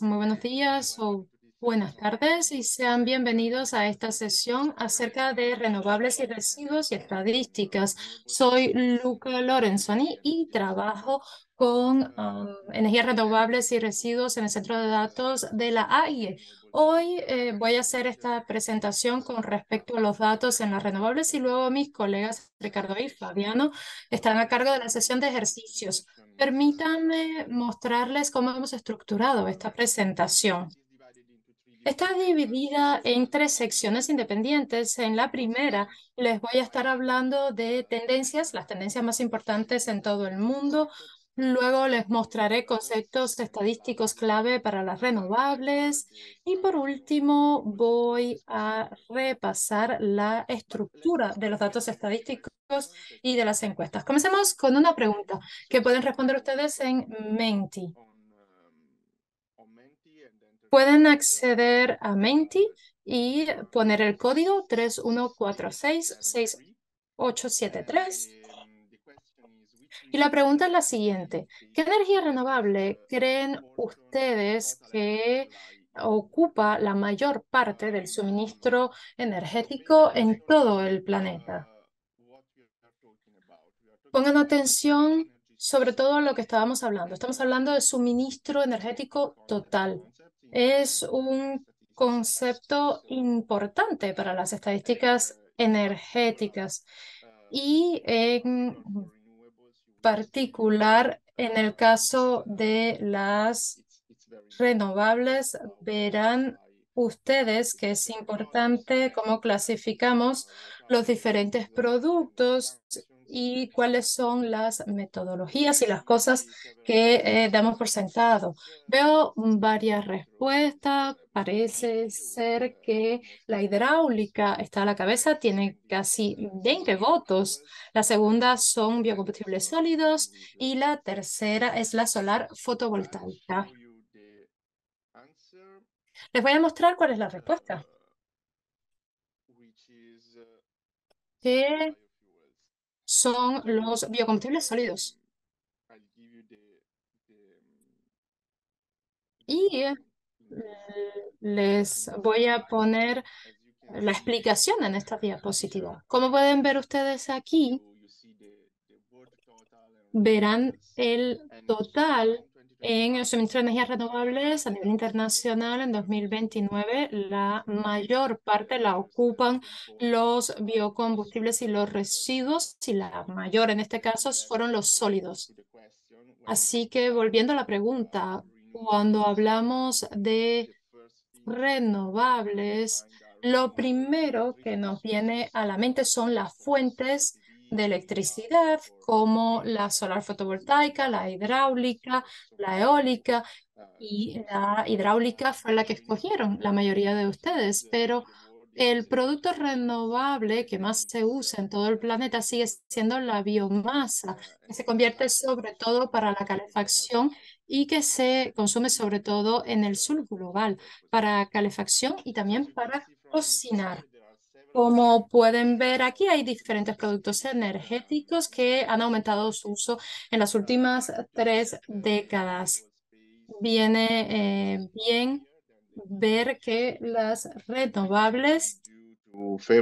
Muy buenos días o buenas tardes y sean bienvenidos a esta sesión acerca de renovables y residuos y estadísticas. Soy Luca Lorenzoni y trabajo con um, energías renovables y residuos en el Centro de Datos de la AIE, Hoy eh, voy a hacer esta presentación con respecto a los datos en las renovables y luego mis colegas Ricardo y Fabiano están a cargo de la sesión de ejercicios. Permítanme mostrarles cómo hemos estructurado esta presentación. Está dividida en tres secciones independientes. En la primera les voy a estar hablando de tendencias, las tendencias más importantes en todo el mundo, Luego les mostraré conceptos estadísticos clave para las renovables. Y por último, voy a repasar la estructura de los datos estadísticos y de las encuestas. Comencemos con una pregunta que pueden responder ustedes en Menti. Pueden acceder a Menti y poner el código 31466873 y la pregunta es la siguiente. ¿Qué energía renovable creen ustedes que ocupa la mayor parte del suministro energético en todo el planeta? Pongan atención sobre todo a lo que estábamos hablando. Estamos hablando de suministro energético total. Es un concepto importante para las estadísticas energéticas. Y en particular en el caso de las renovables, verán ustedes que es importante cómo clasificamos los diferentes productos y cuáles son las metodologías y las cosas que eh, damos por sentado. Veo varias respuestas. Parece ser que la hidráulica está a la cabeza, tiene casi 20 votos. La segunda son biocombustibles sólidos y la tercera es la solar fotovoltaica. Les voy a mostrar cuál es la respuesta son los biocombustibles sólidos. Y eh, les voy a poner la explicación en esta diapositiva. Como pueden ver ustedes aquí, verán el total en el suministro de energías renovables a nivel internacional en 2029, la mayor parte la ocupan los biocombustibles y los residuos, y la mayor en este caso fueron los sólidos. Así que volviendo a la pregunta, cuando hablamos de renovables, lo primero que nos viene a la mente son las fuentes de electricidad como la solar fotovoltaica, la hidráulica, la eólica y la hidráulica fue la que escogieron la mayoría de ustedes, pero el producto renovable que más se usa en todo el planeta sigue siendo la biomasa, que se convierte sobre todo para la calefacción y que se consume sobre todo en el sur global para calefacción y también para cocinar. Como pueden ver aquí, hay diferentes productos energéticos que han aumentado su uso en las últimas tres décadas. Viene eh, bien ver que las renovables se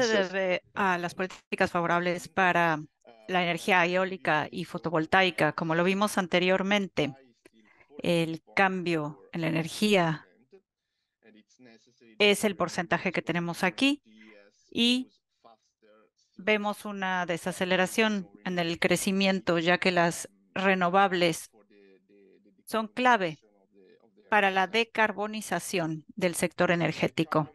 debe a las políticas favorables para la energía eólica y fotovoltaica. Como lo vimos anteriormente, el cambio en la energía es el porcentaje que tenemos aquí y vemos una desaceleración en el crecimiento, ya que las renovables son clave para la decarbonización del sector energético.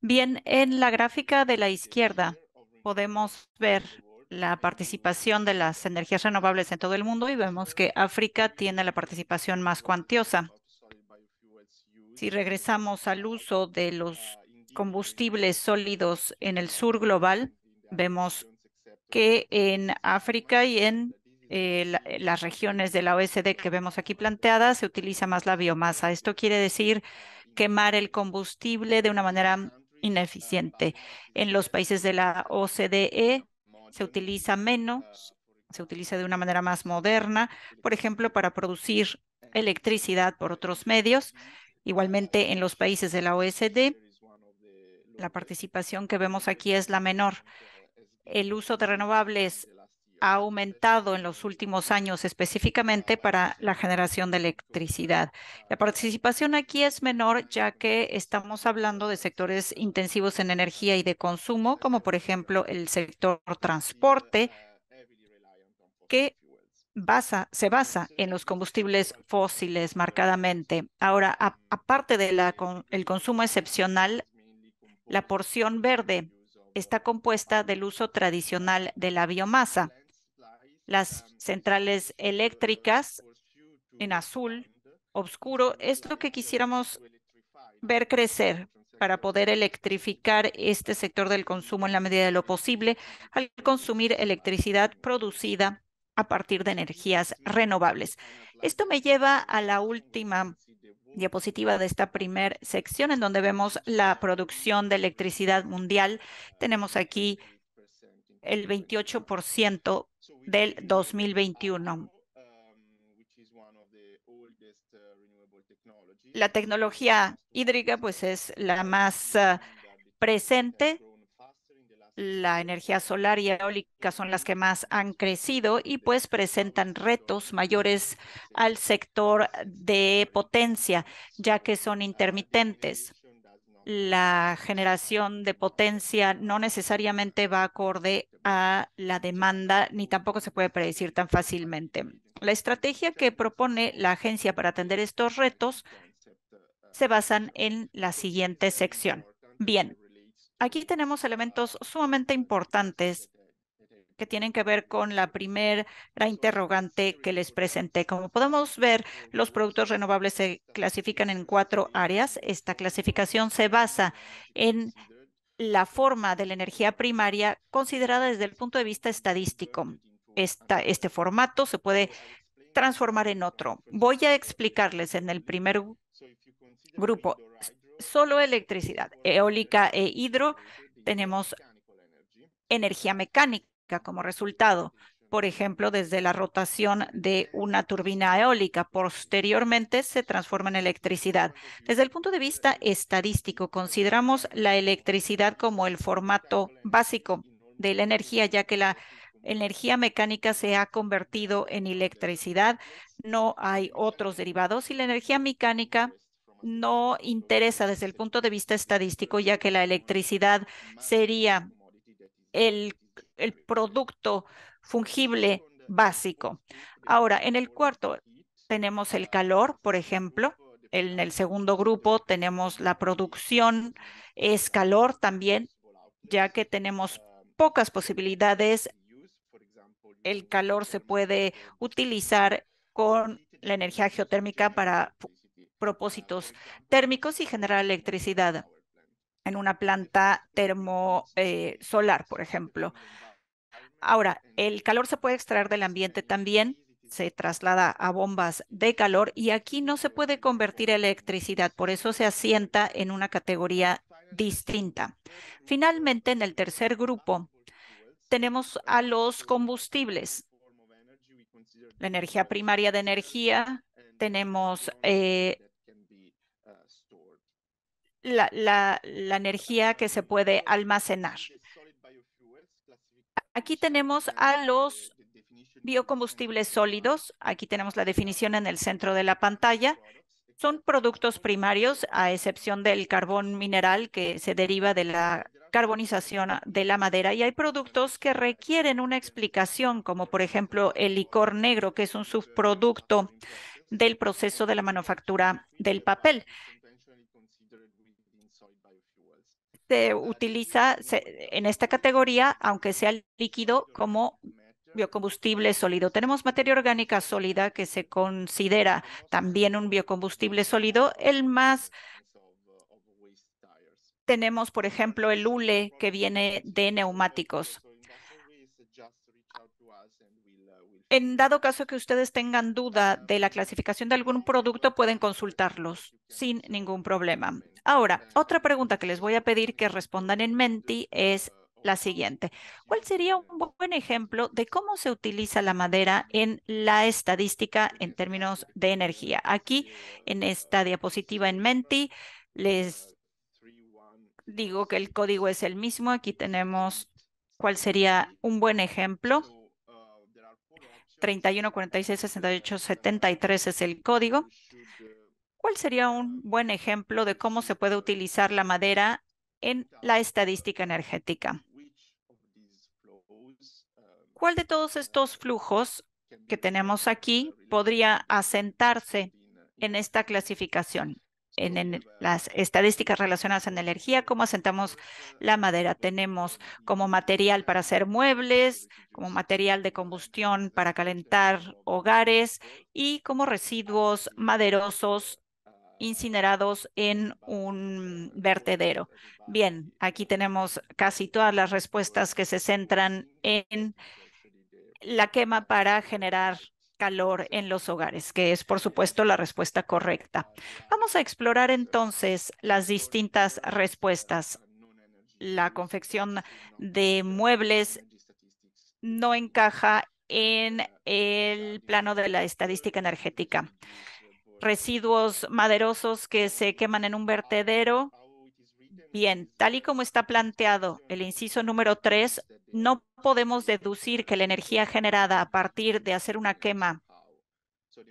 Bien, en la gráfica de la izquierda podemos ver la participación de las energías renovables en todo el mundo y vemos que África tiene la participación más cuantiosa si regresamos al uso de los ah, combustibles sólidos en el sur global, vemos que en África y en eh, eh, las regiones de la OSD e que vemos aquí planteadas se utiliza más la biomasa. Esto quiere decir quemar el combustible de una manera ineficiente. En los países de la OCDE e se utiliza menos, se utiliza de una manera más moderna, por ejemplo, para producir electricidad por otros medios Igualmente, en los países de la OSD, la participación que vemos aquí es la menor. El uso de renovables ha aumentado en los últimos años, específicamente para la generación de electricidad. La participación aquí es menor, ya que estamos hablando de sectores intensivos en energía y de consumo, como por ejemplo el sector transporte, que se basa en los combustibles fósiles marcadamente. Ahora, aparte aparte del con, consumo excepcional, la porción verde está compuesta del uso tradicional de la biomasa. Las centrales eléctricas en azul oscuro es lo que quisiéramos ver crecer para poder electrificar este sector del consumo en la medida de lo posible al consumir electricidad producida a partir de energías renovables. Esto me lleva a la última diapositiva de esta primera sección en donde vemos la producción de electricidad mundial. Tenemos aquí el 28% del 2021. Um, uh, la tecnología hídrica pues es la más uh, presente la energía solar y eólica son las que más han crecido y pues presentan retos mayores al sector de potencia, ya que son intermitentes. La generación de potencia no necesariamente va acorde a la demanda ni tampoco se puede predecir tan fácilmente. La estrategia que propone la agencia para atender estos retos se basan en la siguiente sección. Bien, Aquí tenemos elementos sumamente importantes que tienen que ver con la primera interrogante que les presenté. Como podemos ver, los productos renovables se clasifican en cuatro áreas. Esta clasificación se basa en la forma de la energía primaria considerada desde el punto de vista estadístico. este formato se puede transformar en otro. Voy a explicarles en el primer grupo solo electricidad. Eólica e hidro tenemos energía mecánica como resultado, por ejemplo, desde la rotación de una turbina eólica. Posteriormente se transforma en electricidad. Desde el punto de vista estadístico, consideramos la electricidad como el formato básico de la energía, ya que la energía mecánica se ha convertido en electricidad. No hay otros derivados y la energía mecánica no interesa desde el punto de vista estadístico, ya que la electricidad sería el, producto fungible básico. Ahora, en el cuarto tenemos el calor, por ejemplo. En el segundo grupo tenemos la producción, es calor también, ya que tenemos pocas posibilidades. El calor se puede utilizar con la energía geotérmica para propósitos térmicos y generar electricidad en una planta termosolar, eh, por ejemplo. Ahora, el calor se puede extraer del ambiente también, se traslada a bombas de calor y aquí no se puede convertir electricidad, por eso se asienta en una categoría distinta. Finalmente, en el tercer grupo, tenemos a los combustibles. La energía primaria de energía, tenemos eh, la, energía que se puede almacenar. Aquí tenemos a los biocombustibles sólidos. Aquí tenemos la definición en el centro de la pantalla. Son productos primarios, a excepción del carbón mineral que se deriva de la carbonización de la madera. Y hay productos que requieren una explicación, como por ejemplo el licor negro, que es un subproducto del proceso de la manufactura del papel. se utiliza en esta categoría, aunque sea líquido, como biocombustible sólido. Tenemos materia orgánica sólida que se considera también un biocombustible sólido. El más tenemos, por ejemplo, el hule que viene de neumáticos. En dado caso que ustedes tengan duda de la clasificación de algún producto, pueden consultarlos sin ningún problema. Ahora, otra pregunta que les voy a pedir que respondan en Menti es la siguiente. ¿Cuál sería un buen ejemplo de cómo se utiliza la madera en la estadística en términos de energía? Aquí, en esta diapositiva en Menti, les digo que el código es el mismo. Aquí tenemos cuál sería un buen ejemplo 31, 46, 68, 73 es el código. ¿Cuál sería un buen ejemplo de cómo se puede utilizar la madera en la estadística energética? ¿Cuál de todos estos flujos que tenemos aquí podría asentarse en esta clasificación? en, las estadísticas relacionadas en energía, cómo asentamos la madera. Tenemos como material para hacer muebles, como material de combustión para calentar hogares y como residuos maderosos incinerados en un vertedero. Bien, aquí tenemos casi todas las respuestas que se centran en la quema para generar calor en los hogares, que es por supuesto la respuesta correcta. Vamos a explorar entonces las distintas respuestas. La confección de muebles no encaja en el plano de la estadística energética. Residuos maderosos que se queman en un vertedero Bien, tal y como está planteado el inciso número 3, no podemos deducir que la energía generada a partir de hacer una quema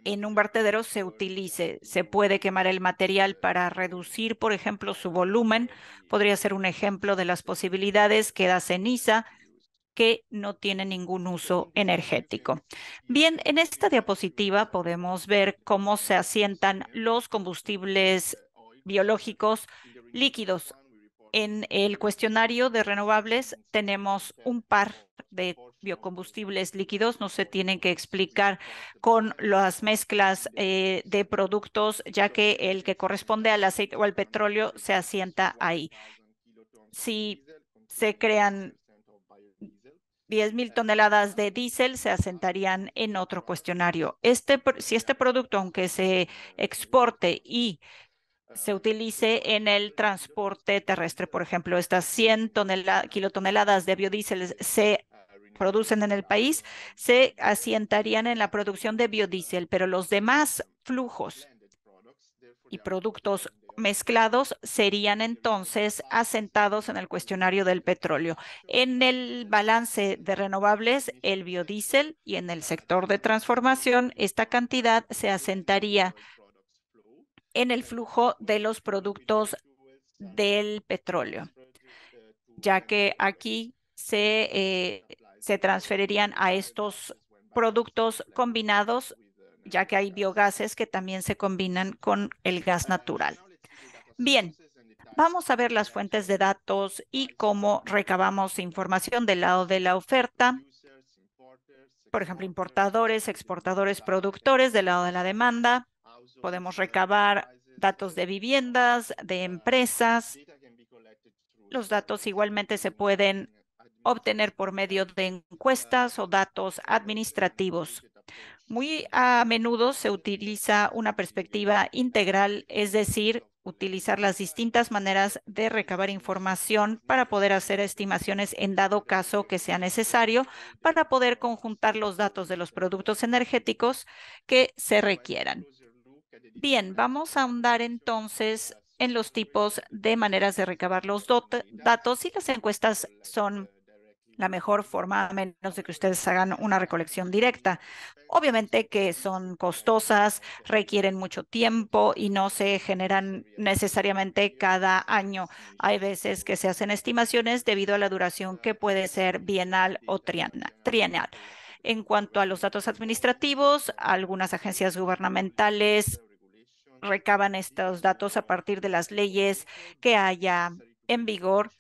en un vertedero se utilice. Se puede quemar el material para reducir, por ejemplo, su volumen. Podría ser un ejemplo de las posibilidades que da ceniza que no tiene ningún uso energético. Bien, en esta diapositiva podemos ver cómo se asientan los combustibles biológicos líquidos en el cuestionario de renovables tenemos un par de biocombustibles líquidos, no se tienen que explicar con las mezclas eh, de productos, ya que el que corresponde al aceite o al petróleo se asienta ahí. Si se crean 10.000 toneladas de diésel se asentarían en otro cuestionario. Este, si este producto, aunque se exporte y se utilice en el transporte terrestre. Por ejemplo, estas 100 kilotoneladas de biodiesel se producen en el país se asientarían en la producción de biodiesel, pero los demás flujos y productos mezclados serían entonces asentados en el cuestionario del petróleo. En el balance de renovables, el biodiesel y en el sector de transformación, esta cantidad se asentaría en el flujo de los productos del petróleo, ya que aquí se, eh, se transferirían a estos productos combinados, ya que hay biogases que también se combinan con el gas natural. Bien, vamos a ver las fuentes de datos y cómo recabamos información del lado de la oferta. Por ejemplo, importadores, exportadores, productores, del lado de la demanda. Podemos recabar datos de viviendas, de empresas. Los datos igualmente se pueden obtener por medio de encuestas o datos administrativos. Muy a menudo se utiliza una perspectiva integral, es decir, utilizar las distintas maneras de recabar información para poder hacer estimaciones en dado caso que sea necesario para poder conjuntar los datos de los productos energéticos que se requieran. Bien, vamos a ahondar entonces en los tipos de maneras de recabar los datos y las encuestas son la mejor forma, a menos de que ustedes hagan una recolección directa. Obviamente que son costosas, requieren mucho tiempo y no se generan necesariamente cada año. Hay veces que se hacen estimaciones debido a la duración que puede ser bienal o trienal. En cuanto a los datos administrativos, algunas agencias gubernamentales recaban estos datos a partir de las leyes que haya en vigor.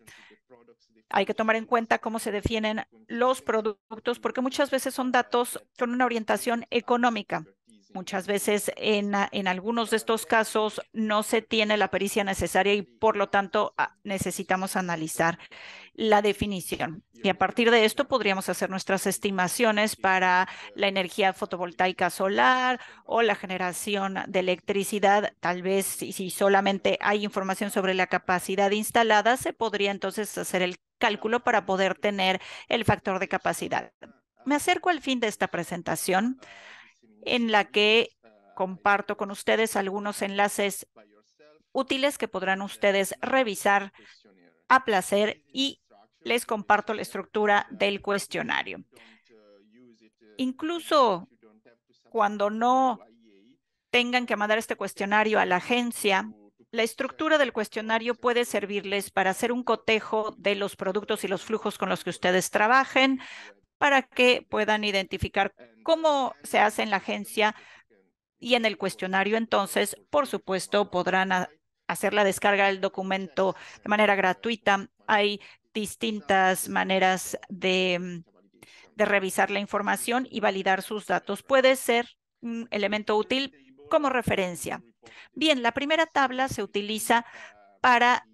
Hay que tomar en cuenta cómo se definen los productos, porque muchas veces son datos con una orientación económica. Muchas veces en, en, algunos de estos casos no se tiene la pericia necesaria y por lo tanto ah, necesitamos analizar la definición. Y a partir de esto podríamos hacer nuestras estimaciones para la energía fotovoltaica solar o la generación de electricidad. Tal vez si solamente hay información sobre la capacidad instalada, se podría entonces hacer el cálculo para poder tener el factor de capacidad. Me acerco al fin de esta presentación en la que comparto con ustedes algunos enlaces útiles que podrán ustedes revisar a placer y les comparto la estructura del cuestionario. Incluso cuando no tengan que mandar este cuestionario a la agencia, la estructura del cuestionario puede servirles para hacer un cotejo de los productos y los flujos con los que ustedes trabajen, para que puedan identificar cómo se hace en la agencia y en el cuestionario. Entonces, por supuesto, podrán hacer la descarga del documento de manera gratuita. Hay distintas maneras mm, de, revisar la información y validar sus datos. Puede ser un elemento útil como referencia. Bien, la primera tabla se utiliza para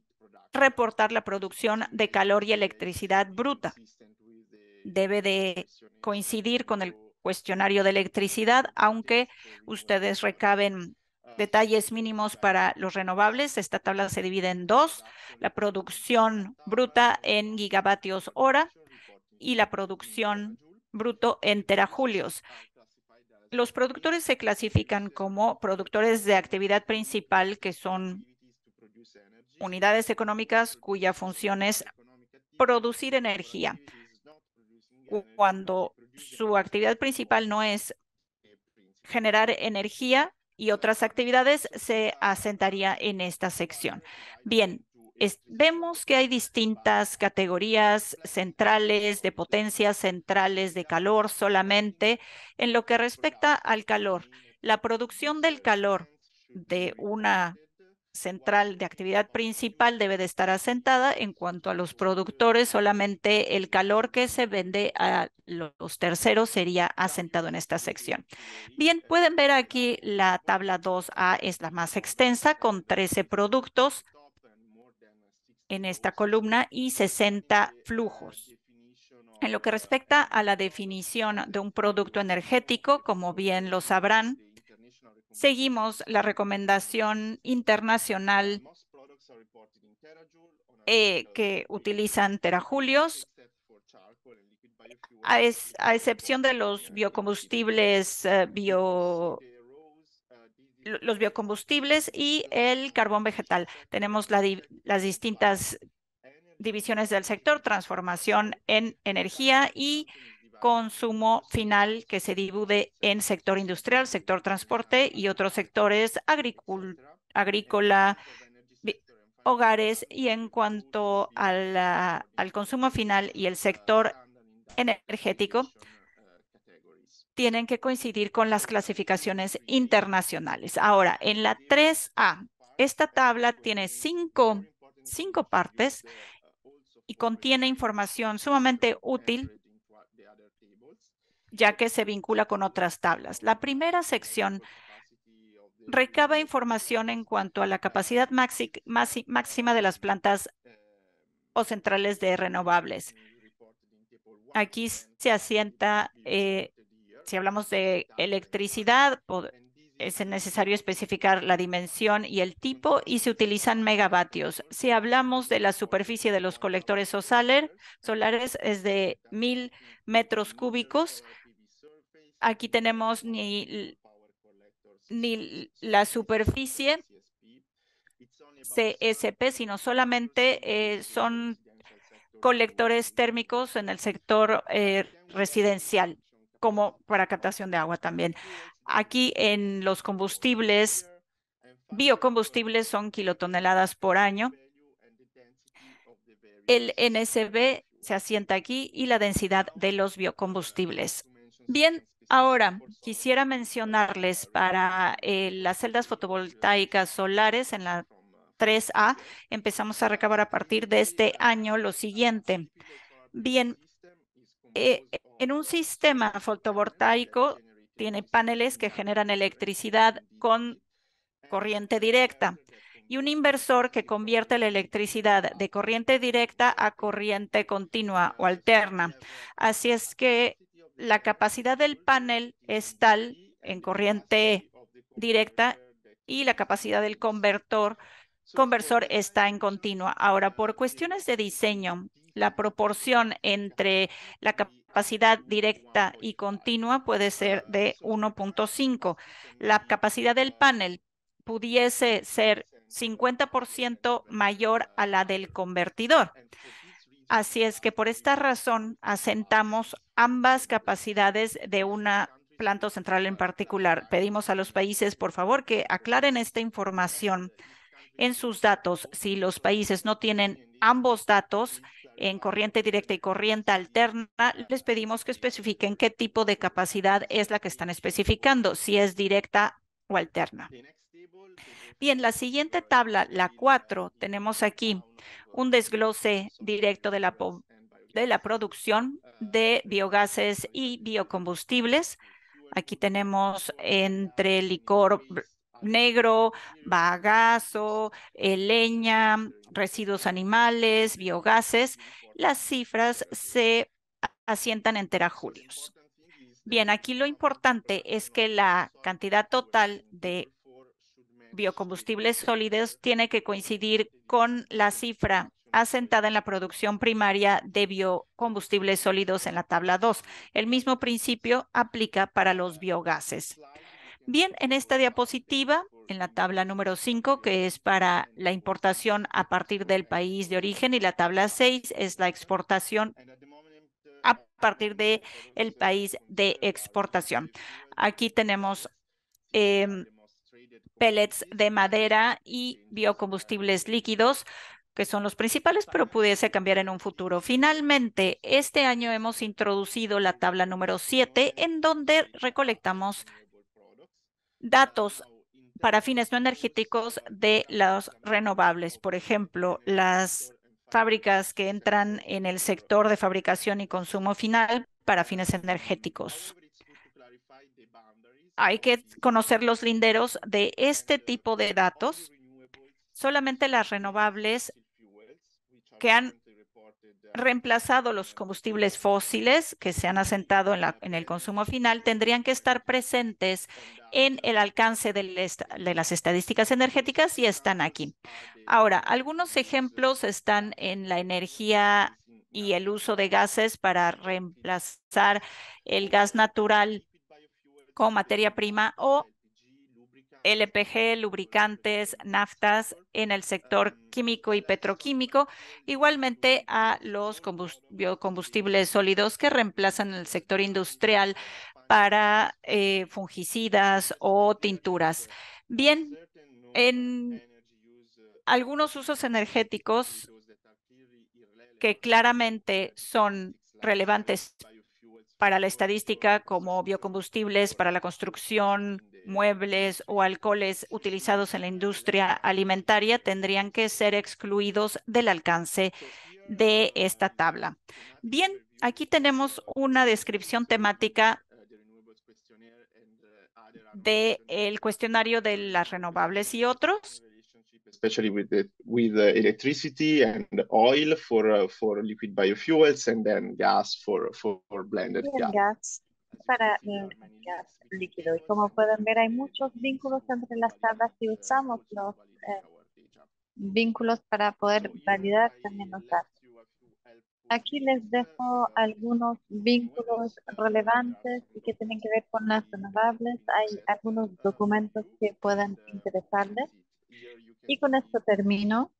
reportar la producción de calor y electricidad bruta. Debe de coincidir con el cuestionario de electricidad, aunque ustedes recaben detalles mínimos para los renovables. Esta tabla se divide en dos, la producción bruta en gigavatios hora y la producción bruto en terajulios. Los productores se clasifican como productores de actividad principal, que son unidades económicas cuya función es producir energía. Cuando su actividad principal no es generar energía, y otras actividades se asentaría en esta sección. Bien, vemos que hay distintas categorías centrales de potencias centrales de calor solamente. En lo que respecta al calor, la producción del calor de una central de actividad principal debe de estar asentada. En cuanto a los productores, solamente el calor que se vende a los terceros sería asentado en esta sección. Bien, pueden ver aquí la tabla 2A es la más extensa con 13 productos en esta columna y 60 flujos. En lo que respecta a la definición de un producto energético, como bien lo sabrán, seguimos la recomendación internacional eh, que utilizan terajulios, a, excepción de los biocombustibles eh, los biocombustibles y el carbón vegetal. Tenemos las distintas divisiones del sector, transformación en energía y consumo final que se divide en sector industrial, sector transporte y otros sectores agrícola, hogares y en cuanto al consumo final y el sector energético tienen que coincidir con las clasificaciones internacionales. Ahora, en la 3A, esta tabla tiene cinco partes y contiene información sumamente útil ya que se vincula con otras tablas. La primera sección recaba información en cuanto a la capacidad máxima de las plantas o centrales de renovables. Aquí se asienta, eh, si hablamos de electricidad, es necesario especificar la dimensión y el tipo y se utilizan megavatios. Si hablamos de la superficie de los colectores o solares, es de mil metros cúbicos Aquí tenemos ni, ni la superficie CSP, sino solamente eh, son colectores térmicos en el sector eh, residencial, como para captación de agua también. Aquí en los combustibles, biocombustibles son kilotoneladas por año. El NSB se asienta aquí y la densidad de los biocombustibles. Bien, ahora quisiera mencionarles para eh, las celdas fotovoltaicas solares en la 3A, empezamos a recabar a partir de este año lo siguiente. Bien, eh, en un sistema fotovoltaico tiene paneles que generan electricidad con corriente directa y un inversor que convierte la electricidad de corriente directa a corriente continua o alterna. Así es que la capacidad del panel es tal en corriente directa y la capacidad del convertor, conversor está en continua. Ahora, por cuestiones de diseño, la proporción entre la capacidad directa y continua puede ser de 1.5. La capacidad del panel pudiese ser 50% mayor a la del convertidor. Así es que por esta razón asentamos ambas capacidades de una planta central en particular. Pedimos a los países, por favor, que aclaren esta información en sus datos. Si los países no tienen ambos datos en corriente directa y corriente alterna, les pedimos que especifiquen qué tipo de capacidad es la que están especificando, si es directa o alterna. Bien, la siguiente tabla, la 4, tenemos aquí un desglose directo de la, de la producción de biogases y biocombustibles. Aquí tenemos entre licor negro, bagazo, eh, leña, residuos animales, biogases. Las cifras se asientan en terajulios. Bien, aquí lo importante es que la cantidad total de biocombustibles sólidos tiene que coincidir con la cifra asentada en la producción primaria de biocombustibles sólidos en la tabla 2. El mismo principio aplica para los biogases. Bien, en esta diapositiva, en la tabla número 5, que es para la importación a partir del país de origen, y la tabla 6 es la exportación a partir del el país de exportación. Aquí tenemos em, pellets de madera y biocombustibles líquidos, que son los principales, pero pudiese cambiar en un futuro. Finalmente, este año hemos introducido la tabla número 7, en donde recolectamos datos para fines no energéticos de las renovables. Por ejemplo, las fábricas que entran en el sector de fabricación y consumo final para fines energéticos hay que conocer los linderos de este tipo de datos. Solamente las renovables que han reemplazado los combustibles fósiles que se han asentado en, el consumo final tendrían que estar presentes en el alcance de las estadísticas energéticas y están aquí. Ahora, algunos ejemplos están en la energía y el uso de gases para reemplazar el gas natural con materia prima o LPG, lubricantes, naftas en el sector químico y petroquímico, igualmente a los biocombustibles sólidos que reemplazan el sector industrial para eh, fungicidas o tinturas. Bien, en algunos usos energéticos que claramente son relevantes para la estadística como biocombustibles para la construcción, muebles o alcoholes utilizados en la industria alimentaria tendrían que ser excluidos del alcance de esta tabla. Bien, aquí tenemos una descripción temática del el cuestionario de las renovables y otros especially with with electricity and oil for uh, for liquid biofuels, and then gas for blended gas. para el eh, gas líquido y como pueden ver hay muchos vínculos entre las tablas y usamos los eh, vínculos para poder validar también los datos. Aquí les dejo algunos vínculos relevantes y que tienen que ver con las renovables. Hay algunos documentos que puedan interesarles. Y con esto termino.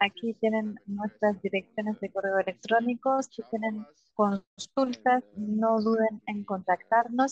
Aquí tienen nuestras direcciones de correo electrónico. Si tienen consultas, no duden en contactarnos.